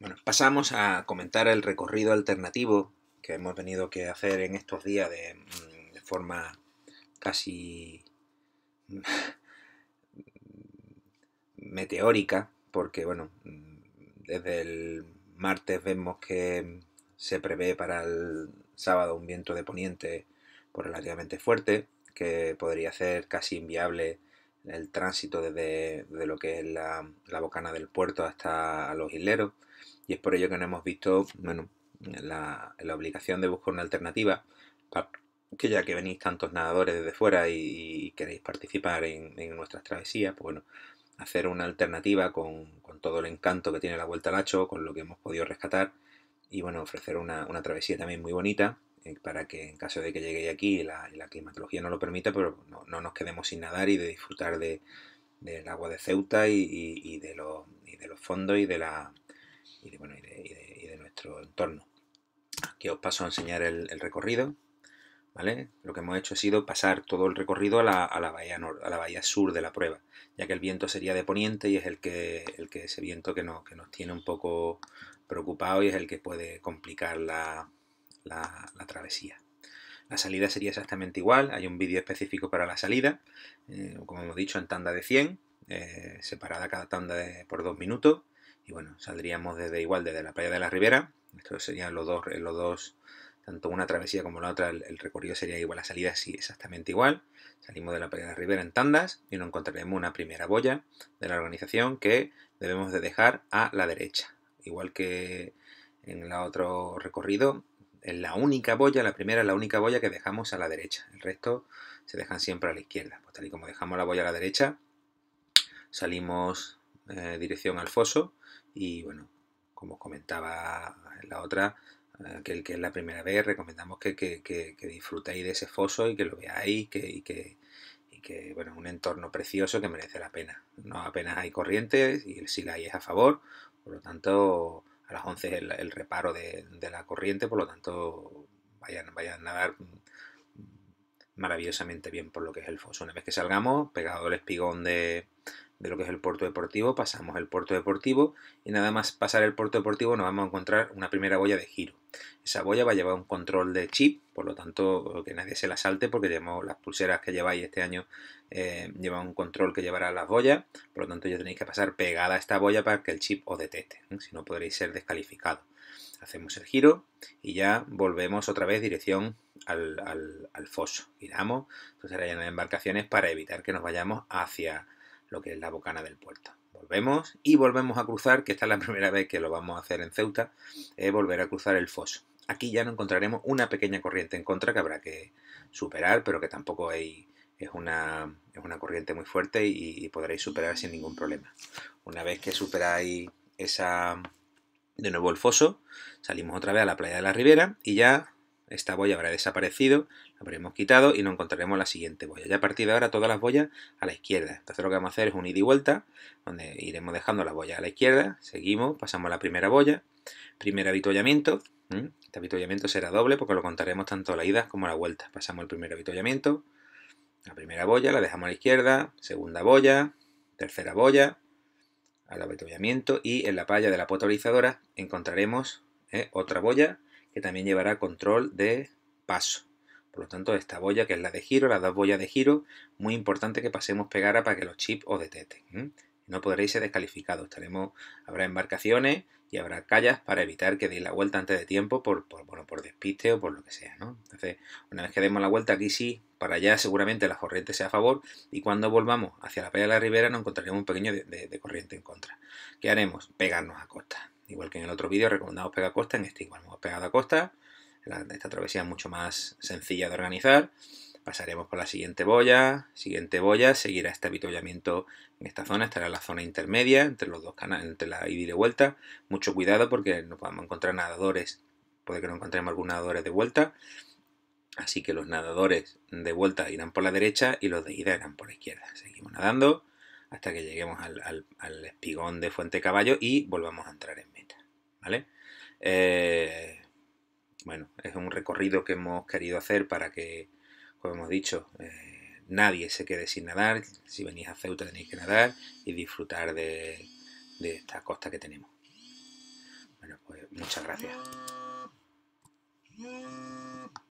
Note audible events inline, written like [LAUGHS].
Bueno, pasamos a comentar el recorrido alternativo que hemos tenido que hacer en estos días de, mm, forma casi mm, [LAUGHS] meteórica, porque bueno, mm, desde el martes vemos que se prevé para el sábado un viento de poniente relativamente fuerte, que podría hacer casi inviable el tránsito desde, lo que es la, bocana del puerto hasta los hileros y es por ello que no hemos visto bueno, la, obligación de buscar una alternativa que ya que venís tantos nadadores desde fuera y, queréis participar en, nuestras travesías, pues bueno, hacer una alternativa con, todo el encanto que tiene la Vuelta al Hacho, con lo que hemos podido rescatar y bueno, ofrecer una travesía también muy bonita eh, para que en caso de que llegue aquí y la, climatología no lo permita, pero no, nos quedemos sin nadar y de disfrutar de, del agua de Ceuta y, de, los, de los fondos y de, la, y de, nuestro entorno. Aquí os paso a enseñar el, recorrido. ¿Vale? Lo que hemos hecho ha sido pasar todo el recorrido a la, bahía a la bahía sur de la prueba, ya que el viento sería de poniente y es el que, el que ese viento que, que nos tiene un poco preocupado y es el que puede complicar la, la, travesía. La salida sería exactamente igual, hay un vídeo específico para la salida, eh, como hemos dicho, en tanda de 100, eh, separada cada tanda por dos minutos, y bueno, saldríamos desde igual, desde la playa de la Ribera, esto serían los dos, los dos tanto una travesía como la otra, el, el recorrido sería igual, la salida sí, exactamente igual, salimos de la playa de la Ribera en tandas y nos encontraremos una primera boya de la organización que debemos de dejar a la derecha, igual que en el otro recorrido es la única boya, la primera es la única boya que dejamos a la derecha. El resto se dejan siempre a la izquierda. Pues tal y como dejamos la boya a la derecha, salimos eh, dirección al foso y bueno, como comentaba la otra, aquel que es la primera vez, recomendamos que, que, disfrutéis de ese foso y que lo veáis y que, y que, bueno, un entorno precioso que merece la pena. No apenas hay corrientes y si la hay es a favor, por lo tanto a las 11 el, reparo de, la corriente, por lo tanto vayan, vayan a nadar maravillosamente bien por lo que es el foso. Una vez que salgamos, pegado el espigón de, de lo que es el puerto deportivo, pasamos el puerto deportivo y nada más pasar el puerto deportivo nos vamos a encontrar una primera boya de giro. Esa boya va a llevar un control de chip, por lo tanto que nadie se la salte porque las pulseras que lleváis este año eh, llevan un control que llevará las boyas, por lo tanto ya tenéis que pasar pegada a esta boya para que el chip os detecte, ¿eh? si no podréis ser descalificado. Hacemos el giro y ya volvemos otra vez dirección al, al, foso. Giramos, entonces ahora ya embarcaciones para evitar que nos vayamos hacia lo que es la bocana del puerto volvemos y volvemos a cruzar, que esta es la [LAUGHS] primera vez que lo vamos a hacer en Ceuta, volver a cruzar el Foso. Aquí ya no encontraremos una pequeña corriente en contra que habrá que superar, pero que tampoco es, una, es una corriente muy fuerte y, y, podréis superar sin ningún problema. Una vez que superáis esa de nuevo el foso, salimos otra vez a la playa de la Ribera y ya esta boya habrá desaparecido, la habremos quitado y no encontraremos la siguiente boya. Ya a partir de ahora todas las boyas a la izquierda. Entonces lo que vamos a hacer es un ida y vuelta, donde iremos dejando la boya a la izquierda, seguimos, pasamos a la primera boya, primer avituallamiento. Este avituallamiento será doble porque lo contaremos tanto a la ida como a la vuelta. Pasamos el primer avituallamiento, la primera boya, la dejamos a la izquierda, segunda boya, tercera boya, al avituallamiento y en la palla de la potabilizadora encontraremos ¿eh? otra boya que también llevará control de paso. Por lo tanto, esta boya que es la de giro, las dos boyas de giro, muy importante que pasemos pegara para que los chips os detecten. No podréis ser descalificados. habrá embarcaciones y habrá callas para evitar que deis la vuelta antes de tiempo por, por, despiste o por lo que sea. Entonces, una vez que demos la vuelta, aquí sí, para allá seguramente la corriente sea a favor y cuando volvamos hacia la playa de la ribera nos encontraremos un pequeño de corriente en contra. ¿Qué haremos? Pegarnos a costa igual que en el otro vídeo, recomendamos costa. en este igual hemos pegado a costa. Esta travesía es mucho más sencilla de organizar. Pasaremos por la siguiente boya, siguiente boya, seguirá este avituallamiento en esta zona, estará la zona intermedia, entre los dos canales, entre la ida y de vuelta. Mucho cuidado porque no podemos encontrar nadadores, puede que no encontremos algunos nadadores de vuelta. Así que los nadadores de vuelta irán por la derecha y los de ida irán por la izquierda. Seguimos nadando hasta que lleguemos al, al, espigón de Fuente Caballo y volvamos a entrar en meta. ¿Vale? Eh, bueno, es un recorrido que hemos querido hacer para que, como hemos dicho, eh, nadie se quede sin nadar. Si venís a Ceuta tenéis que nadar y disfrutar de, de esta costa que tenemos. Bueno, pues muchas gracias.